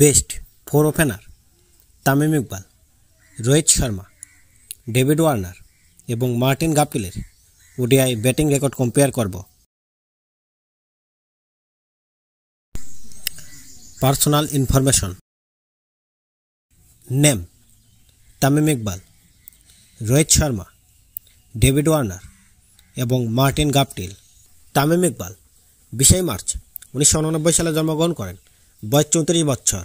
best four opener Tamim Iqbal Rohit Sharma David Warner এবং Martin গাপিলের ODI batting record compare করব personal information name Tamim Iqbal Rohit Sharma David Warner এবং Martin Guptill Tamim Iqbal বিশে March উনিশশো সালে জন্মগ্রহণ করেন বয়স চৌত্রিশ বছর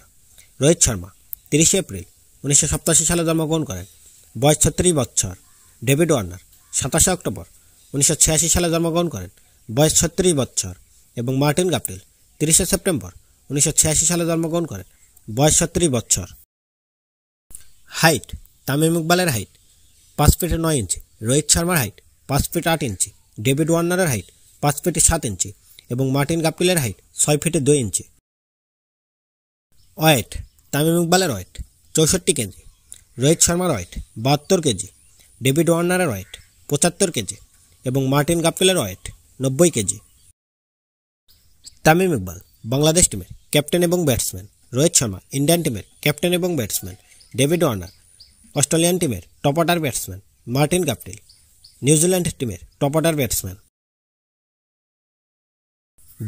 রোহিত শর্মা তিরিশে এপ্রিল উনিশশো সপ্তাশি সালে জন্মগ্রহণ করেন বয়স ছত্রিশ বছর ডেভিড ওয়ার্নার সাতাশে অক্টোবর উনিশশো ছিয়াশি সালে জন্মগ্রহণ করেন বয়স ছত্রিশ বছর এবং মার্টিন গাপ্রিল তিরিশে সেপ্টেম্বর উনিশশো ছিয়াশি সালে জন্মগ্রহণ করেন বয়স ছত্রিশ বছর হাইট তামিম ইকবালের হাইট পাঁচ ফিট নয় ইঞ্চি রোহিত শর্মার হাইট পাঁচ ফিট আট ইঞ্চি ডেভিড ওয়ার্নারের হাইট পাঁচ ফিট সাত ইঞ্চি এবং মার্টিন গাপ্রিলের হাইট ছয় ফিটে দুই ইঞ্চি ওয়েট তামিম ইকবালের ওয়েট চৌষট্টি কেজি রোহিত শর্মার ওয়েট বাহাত্তর কেজি ডেভিড ওয়ার্নারের ওয়েট পঁচাত্তর কেজি এবং মার্টিন গাপকেলের ওয়েট নব্বই কেজি তামিম ইকবাল বাংলাদেশ টিমের ক্যাপ্টেন এবং ব্যাটসম্যান রোহিত শর্মা ইন্ডিয়ান টিমের ক্যাপ্টেন এবং ব্যাটসম্যান ডেভিড ওয়ার্নার অস্ট্রেলিয়ান টিমের top order batsman Martin Guptill New Zealand টিমের top order batsman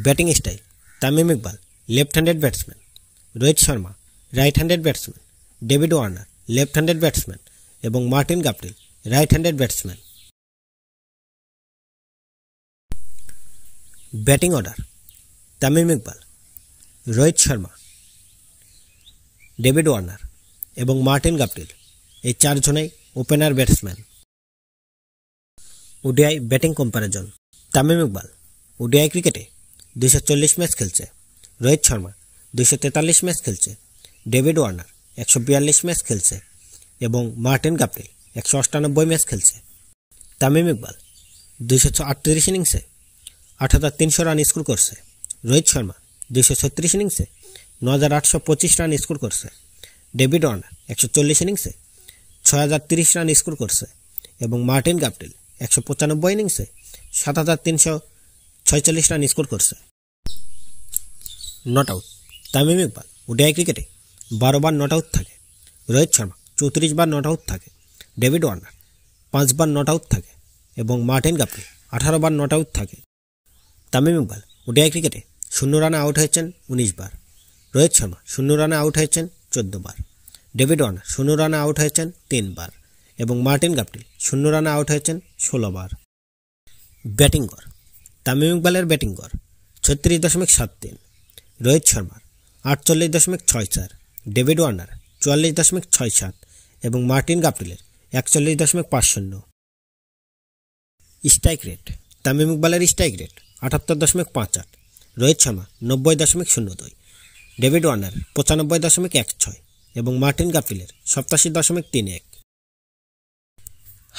batting style Tamim Iqbal left handed batsman Rohit Sharma right handed batsman David Warner left handed batsman এবং Martin Guptill right handed batsman batting order Tamim Iqbal Rohit Sharma David Warner এবং Martin Guptill এই চারজনেই opener batsman ODI batting comparison Tamim Iqbal ODI ক্রিকেটে দুশো match খেলছে রোহিত শর্মা দুশো তেতাল্লিশ match খেলছে ডেভিড ওয়ার্নার একশো বিয়াল্লিশ ম্যাচ খেলছে এবং মার্টিন গাপ্রিল একশো অষ্টানব্বই ম্যাচ খেলছে তামিম ইকবাল দুইশো আটত্রিশ ইনিংসে আট হাজার তিনশো রান স্কোর করছে রোহিত শর্মা দুশো ছত্রিশ ইনিংসে ন হাজার আটশো পঁচিশ রান স্কোর করছে ডেভিড ওয়ার্নার একশো চল্লিশ ইনিংসে ছয় হাজার তিরিশ রান স্কোর করছে এবং মার্টিন গাপ্টিল একশো পঁচানব্বই ইনিংসে সাত হাজার তিনশো ছয়চল্লিশ রান স্কোর করছে not out Tamim Iqbal ODI ক্রিকেটে বারো বার নট আউট থাকে রোহিত শর্মা চৌত্রিশ বার নট আউট থাকে ডেভিড ওয়ার্নার পাঁচবার নট আউট থাকে এবং মার্টিন গাপকে আঠারো বার নট আউট থাকে তামিম ইকবাল ওডিআই ক্রিকেটে শূন্য রানে আউট হয়েছেন উনিশ বার রোহিত শর্মা শূন্য রানে আউট হয়েছেন চোদ্দ বার ডেভিড ওয়ার্নার শূন্য রানে আউট হয়েছেন তিনবার এবং মার্টিন গাপটি শূন্য রানে আউট হয়েছেন ষোলো বার ব্যাটিং গড় তামিম ইকবালের ব্যাটিং গড় ছত্রিশ দশমিক সাত তিন রোহিত শর্মার আটচল্লিশ দশমিক ছয় চার ডেভিড ওয়ার্নার চুয়াল্লিশ দশমিক ছয় সাত এবং মার্টিন গাপটিলের একচল্লিশ দশমিক পাঁচ শূন্য স্ট্রাইক রেট তামিম ইকবালের স্ট্রাইক রেট আটাত্তর দশমিক পাঁচ আট রোহিত শর্মা নব্বই দশমিক শূন্য দুই ডেভিড ওয়ার্নার পঁচানব্বই দশমিক এক ছয় এবং মার্টিন গাপিলের সপ্তাশি দশমিক তিন এক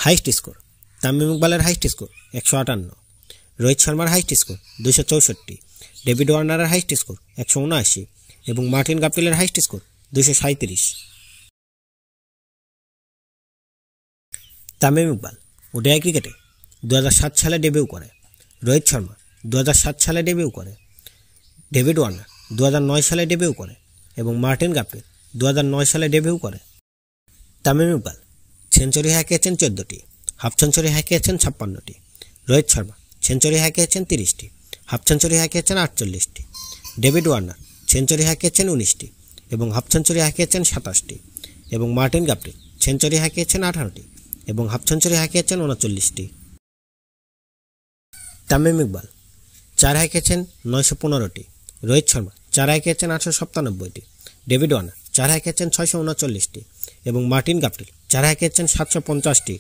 হাইস্ট স্কোর তামিম ইকবালের হাইস্ট স্কোর একশো আটান্ন রোহিত শর্মার হাইস্ট স্কোর দুশো চৌষট্টি ডেভিড ওয়ার্নারের হাইস্ট স্কোর একশো উনআশি এবং মার্টিন গাপটিলের হাইস্ট স্কোর দুশো সাঁত্রিশ তামিম ইকবাল ওডিআই ক্রিকেটে দু সালে ডেবিউ করে রোহিত শর্মা দু সালে ডেবিউ করে ডেভিড ওয়ার্নার দু সালে ডেবিউ করে এবং মার্টিন গাপটিল দু সালে ডেবিউ করে তামিম ইকবাল সেঞ্চুরি হাঁকিয়েছেন চোদ্দোটি হাফ সেঞ্চুরি হাঁকিয়েছেন ছাপ্পান্নটি রোহিত শর্মা সেঞ্চুরি হাঁকিয়েছেন তিরিশটি হাফ সেঞ্চুরি হাঁকিয়েছেন আটচল্লিশটি ডেভিড ওয়ার্নার সেঞ্চুরি হাঁকিয়েছেন উনিশটি এবং হাফ সেঞ্চুরি হাঁকিয়েছেন সাতাশটি এবং মার্টিন গাপটি সেঞ্চুরি হাঁকিয়েছেন আঠারোটি এবং হাফ সেঞ্চুরি হাঁকিয়েছেন উনচল্লিশটি তামিম ইকবাল চার হাঁকিয়েছেন নয়শো পনেরোটি রোহিত শর্মা চার হাঁকিয়েছেন আটশো সাতানব্বইটি ডেভিড ওয়ানা চার হাঁকিয়েছেন ছয়শো উনচল্লিশটি এবং মার্টিন গাপটিল চার হাঁকিয়েছেন সাতশো পঞ্চাশটি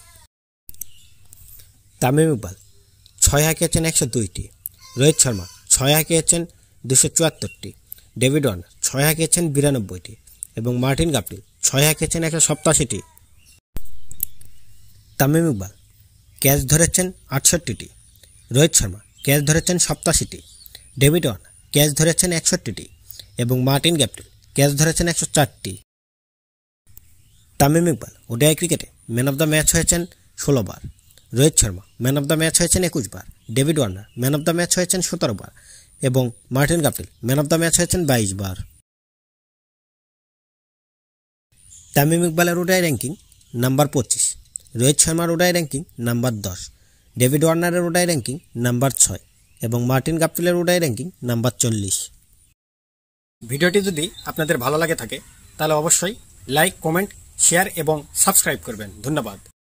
তামিম ইকবাল ছয় হাঁকিয়েছেন একশো দুইটি রোহিত শর্মা ছয় হাঁকিয়েছেন দুশো চুয়াত্তরটি ডেভিড ওয়ান ছয় হাঁকিয়েছেন বিরানব্বইটি এবং মার্টিন গাপটিল ছয় হাঁকিয়েছেন একশো সপ্তাশিটি তামিম ইকবাল ক্যাচ ধরেছেন আটষট্টিটি রোহিত শর্মা ক্যাচ ধরেছেন সপ্তাশিটি ডেভিড ওয়ান ক্যাচ ধরেছেন একষট্টিটি এবং মার্টিন গ্যাপটিল ক্যাচ ধরেছেন একশো চারটি তামিম ইকবাল ওডিআই ক্রিকেটে ম্যান অব দ্য ম্যাচ হয়েছেন ষোলো বার Rohit Sharma man of the match হয়েছেন একুশ বার David Warner man of the match হয়েছেন সতেরো বার এবং Martin Guptill man of the match হয়েছেন বাইশ বার তামিম ইকবালের ওডাই র্যাঙ্কিং নাম্বার পঁচিশ রোহিত শর্মার ওডাই র্যাঙ্কিং নাম্বার দশ ডেভিড ওয়ার্নারের ওডাই র্যাঙ্কিং নাম্বার ছয় এবং মার্টিন গাপফিলের ওডাই র্যাঙ্কিং নাম্বার চল্লিশ ভিডিওটি যদি আপনাদের ভালো লাগে থাকে তাহলে অবশ্যই লাইক কমেন্ট শেয়ার এবং সাবস্ক্রাইব করবেন ধন্যবাদ